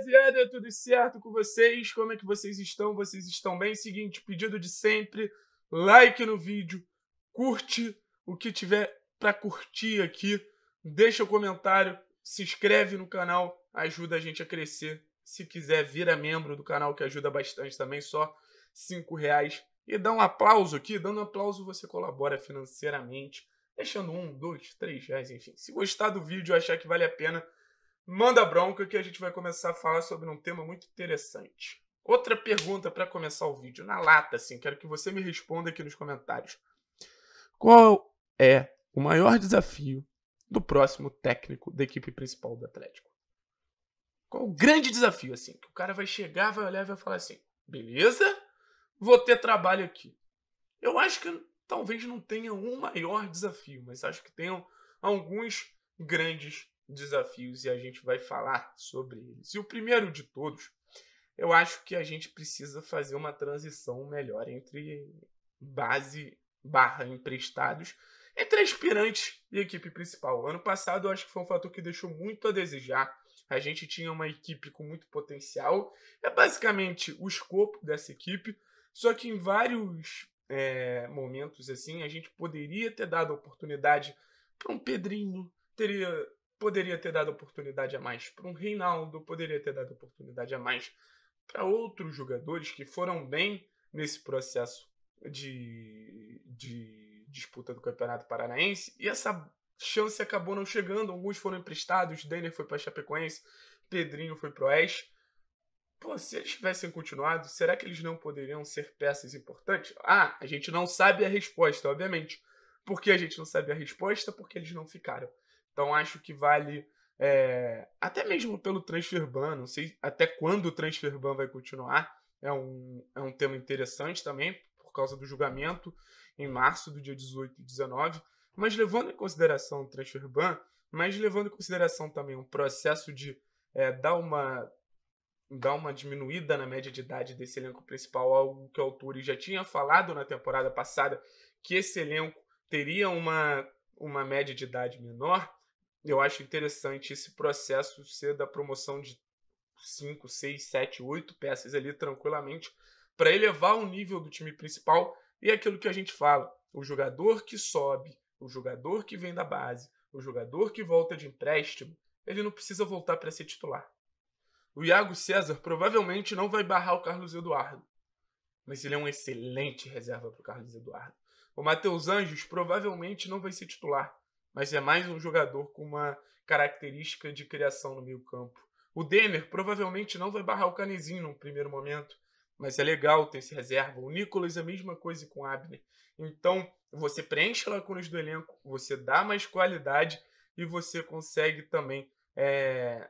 rapaziada, é tudo certo com vocês? Como é que vocês estão? Vocês estão bem? Seguinte, pedido de sempre, like no vídeo, curte o que tiver para curtir aqui, deixa o um comentário, se inscreve no canal, ajuda a gente a crescer. Se quiser, vira membro do canal, que ajuda bastante também, só cinco reais. E dá um aplauso aqui, dando um aplauso você colabora financeiramente, deixando um, dois, três reais, enfim. Se gostar do vídeo, achar que vale a pena, manda bronca que a gente vai começar a falar sobre um tema muito interessante. Outra pergunta para começar o vídeo, na lata, assim, quero que você me responda aqui nos comentários. Qual é o maior desafio do próximo técnico da equipe principal do Atlético? Qual o grande desafio, assim? Que o cara vai chegar, vai olhar e vai falar assim: beleza, vou ter trabalho aqui. Eu acho que talvez não tenha um maior desafio, mas acho que tenham alguns grandes desafios e a gente vai falar sobre eles. E o primeiro de todos, eu acho que a gente precisa fazer uma transição melhor entre base barra emprestados entre aspirantes e equipe principal. Ano passado eu acho que foi um fator que deixou muito a desejar. A gente tinha uma equipe com muito potencial. É basicamente o escopo dessa equipe. Só que em vários é, momentos assim a gente poderia ter dado oportunidade para um Pedrinho, teria poderia ter dado oportunidade a mais para um Reinaldo, poderia ter dado oportunidade a mais para outros jogadores que foram bem nesse processo de, de disputa do Campeonato Paranaense e essa chance acabou não chegando. Alguns foram emprestados, Denner foi para Chapecoense, Pedrinho foi para o Oeste. Pô, se eles tivessem continuado, será que eles não poderiam ser peças importantes? Ah, a gente não sabe a resposta, obviamente. Por que a gente não sabe a resposta? Porque eles não ficaram. Então acho que vale é, até mesmo pelo transfer ban, não sei até quando o transfer ban vai continuar. É um, é um tema interessante também, por causa do julgamento em março do dia 18 e 19. Mas levando em consideração o transfer ban, mas levando em consideração também o um processo de é, dar, uma, dar uma diminuída na média de idade desse elenco principal, algo que o autor já tinha falado na temporada passada, que esse elenco teria uma, uma média de idade menor, eu acho interessante esse processo ser da promoção de 5, 6, 7, 8 peças ali tranquilamente para elevar o nível do time principal e é aquilo que a gente fala, o jogador que sobe, o jogador que vem da base, o jogador que volta de empréstimo, ele não precisa voltar para ser titular. O Iago César provavelmente não vai barrar o Carlos Eduardo, mas ele é um excelente reserva para o Carlos Eduardo. O Matheus Anjos provavelmente não vai ser titular, mas é mais um jogador com uma característica de criação no meio-campo. O Demer provavelmente não vai barrar o Canezinho no primeiro momento, mas é legal ter esse reserva. O Nicolas a mesma coisa com o Abner. Então, você preenche lacunas do elenco, você dá mais qualidade e você consegue também é,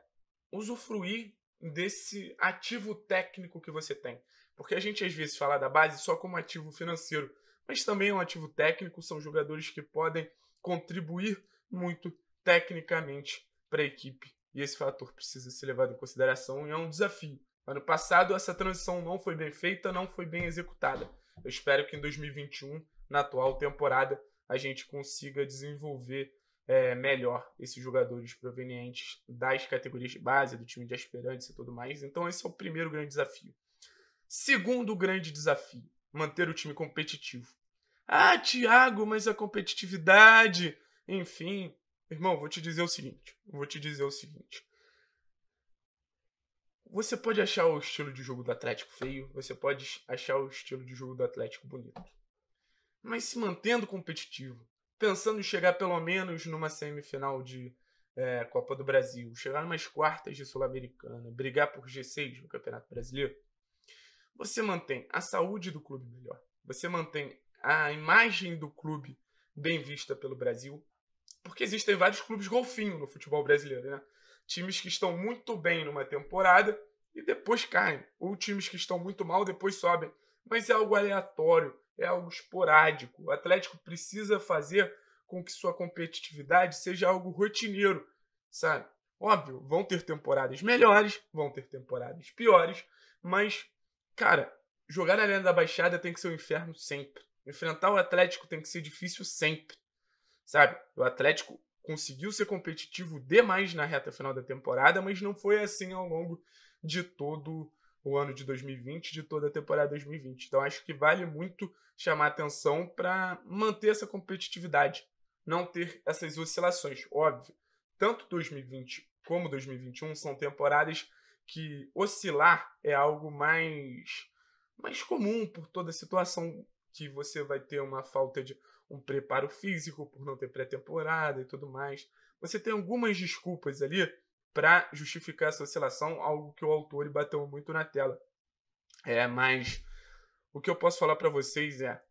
usufruir desse ativo técnico que você tem. Porque a gente às vezes fala da base só como ativo financeiro, mas também é um ativo técnico, são jogadores que podem contribuir muito tecnicamente para a equipe. E esse fator precisa ser levado em consideração e é um desafio. Ano passado, essa transição não foi bem feita, não foi bem executada. Eu espero que em 2021, na atual temporada, a gente consiga desenvolver é, melhor esses jogadores provenientes das categorias de base, do time de aspirantes e tudo mais. Então, esse é o primeiro grande desafio. Segundo grande desafio, manter o time competitivo. Ah, Tiago, mas a competitividade. Enfim, irmão, vou te dizer o seguinte. Vou te dizer o seguinte. Você pode achar o estilo de jogo do Atlético feio, você pode achar o estilo de jogo do Atlético bonito. Mas se mantendo competitivo, pensando em chegar pelo menos numa semifinal de é, Copa do Brasil, chegar umas quartas de Sul-Americana, brigar por G6 no Campeonato Brasileiro, você mantém a saúde do clube melhor, você mantém a imagem do clube bem vista pelo Brasil, porque existem vários clubes golfinho no futebol brasileiro, né? Times que estão muito bem numa temporada e depois caem, ou times que estão muito mal depois sobem, mas é algo aleatório, é algo esporádico. O Atlético precisa fazer com que sua competitividade seja algo rotineiro, sabe? Óbvio, vão ter temporadas melhores, vão ter temporadas piores, mas, cara, jogar na Arena da Baixada tem que ser um inferno sempre. Enfrentar o Atlético tem que ser difícil sempre, sabe? O Atlético conseguiu ser competitivo demais na reta final da temporada, mas não foi assim ao longo de todo o ano de 2020, de toda a temporada 2020. Então acho que vale muito chamar atenção para manter essa competitividade, não ter essas oscilações. Óbvio, tanto 2020 como 2021 são temporadas que oscilar é algo mais mais comum por toda a situação que você vai ter uma falta de um preparo físico por não ter pré-temporada e tudo mais. Você tem algumas desculpas ali para justificar essa oscilação, algo que o autor bateu muito na tela. É, mas o que eu posso falar para vocês é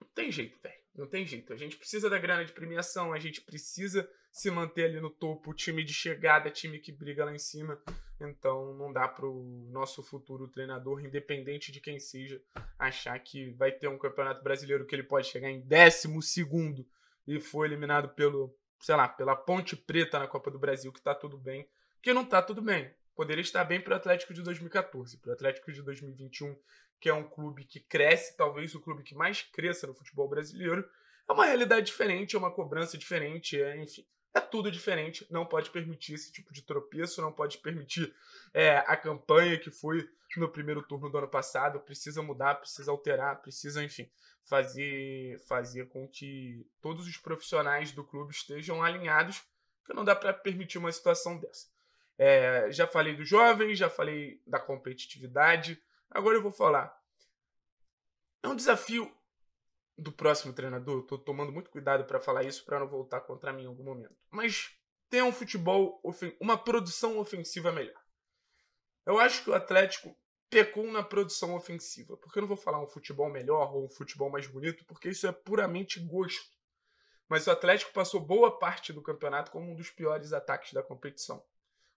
não tem jeito, velho. Não tem jeito. A gente precisa da grana de premiação, a gente precisa se manter ali no topo, time de chegada, time que briga lá em cima. Então não dá para o nosso futuro treinador, independente de quem seja, achar que vai ter um campeonato brasileiro que ele pode chegar em 12 e foi eliminado pelo, sei lá, pela Ponte Preta na Copa do Brasil, que está tudo bem. Que não está tudo bem. Poderia estar bem para o Atlético de 2014, para o Atlético de 2021, que é um clube que cresce, talvez o clube que mais cresça no futebol brasileiro. É uma realidade diferente, é uma cobrança diferente, é, enfim é tudo diferente, não pode permitir esse tipo de tropeço, não pode permitir é, a campanha que foi no primeiro turno do ano passado. Precisa mudar, precisa alterar, precisa, enfim, fazer, fazer com que todos os profissionais do clube estejam alinhados, porque não dá para permitir uma situação dessa. É, já falei do jovem, já falei da competitividade, agora eu vou falar. É um desafio do próximo treinador. Estou tomando muito cuidado para falar isso para não voltar contra mim em algum momento. Mas tem um futebol, uma produção ofensiva melhor. Eu acho que o Atlético pecou na produção ofensiva, porque eu não vou falar um futebol melhor ou um futebol mais bonito, porque isso é puramente gosto. Mas o Atlético passou boa parte do campeonato como um dos piores ataques da competição.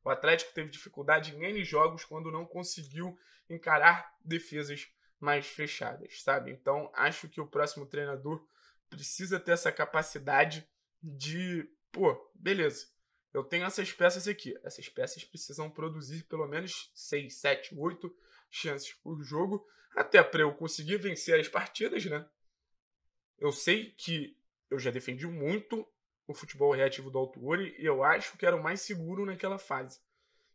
O Atlético teve dificuldade em N jogos quando não conseguiu encarar defesas mais fechadas, sabe? Então acho que o próximo treinador precisa ter essa capacidade de, pô, beleza, eu tenho essas peças aqui. Essas peças precisam produzir pelo menos 6, 7, 8 chances por jogo, até para eu conseguir vencer as partidas, né? Eu sei que eu já defendi muito o futebol reativo do Ouro e eu acho que era o mais seguro naquela fase.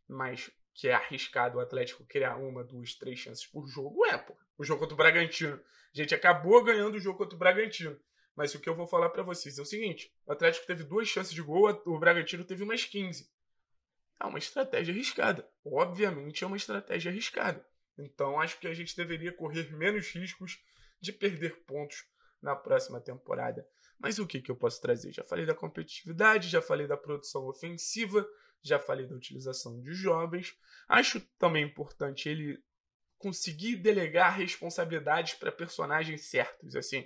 Mas que é arriscado o Atlético criar uma, duas, três chances por jogo, é, pô. O jogo contra o Bragantino. A gente acabou ganhando o jogo contra o Bragantino. Mas o que eu vou falar para vocês é o seguinte: o Atlético teve duas chances de gol, o Bragantino teve umas 15. É uma estratégia arriscada. Obviamente é uma estratégia arriscada. Então acho que a gente deveria correr menos riscos de perder pontos na próxima temporada. Mas o que, que eu posso trazer? Já falei da competitividade, já falei da produção ofensiva, já falei da utilização de jovens. Acho também importante ele conseguir delegar responsabilidades para personagens certos, assim.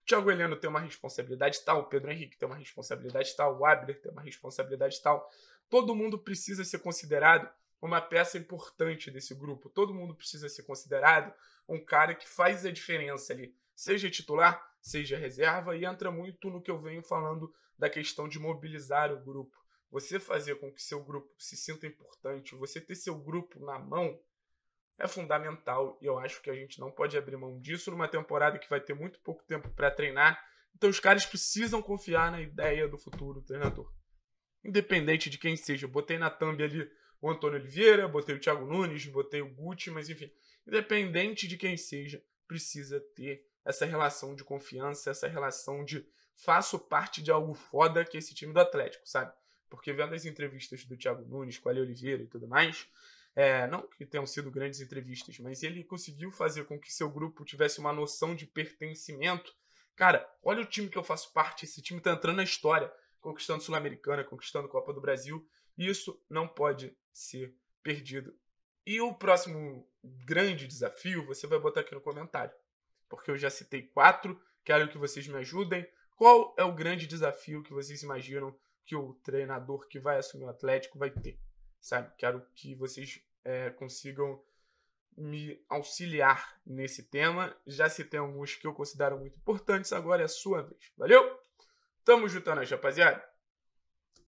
O Thiago Heleno tem uma responsabilidade tal, o Pedro Henrique tem uma responsabilidade tal, o Abner tem uma responsabilidade tal. Todo mundo precisa ser considerado uma peça importante desse grupo. Todo mundo precisa ser considerado um cara que faz a diferença ali, seja titular, seja reserva, e entra muito no que eu venho falando da questão de mobilizar o grupo. Você fazer com que seu grupo se sinta importante, você ter seu grupo na mão, é fundamental e eu acho que a gente não pode abrir mão disso numa temporada que vai ter muito pouco tempo para treinar. Então os caras precisam confiar na ideia do futuro treinador. Independente de quem seja, eu botei na thumb ali o Antônio Oliveira, botei o Thiago Nunes, botei o Guti, mas enfim, independente de quem seja, precisa ter essa relação de confiança, essa relação de faço parte de algo foda que é esse time do Atlético, sabe? Porque vendo as entrevistas do Thiago Nunes com a Ale Oliveira e tudo mais, é, não que tenham sido grandes entrevistas, mas ele conseguiu fazer com que seu grupo tivesse uma noção de pertencimento. Cara, olha o time que eu faço parte, esse time tá entrando na história, conquistando Sul-Americana, conquistando Copa do Brasil, e isso não pode ser perdido. E o próximo grande desafio você vai botar aqui no comentário porque eu já citei quatro. Quero que vocês me ajudem. Qual é o grande desafio que vocês imaginam que o treinador que vai assumir o Atlético vai ter? Sabe? Quero que vocês é, consigam me auxiliar nesse tema. Já citei alguns que eu considero muito importantes. Agora é a sua vez. Valeu? Tamo juntando, é rapaziada.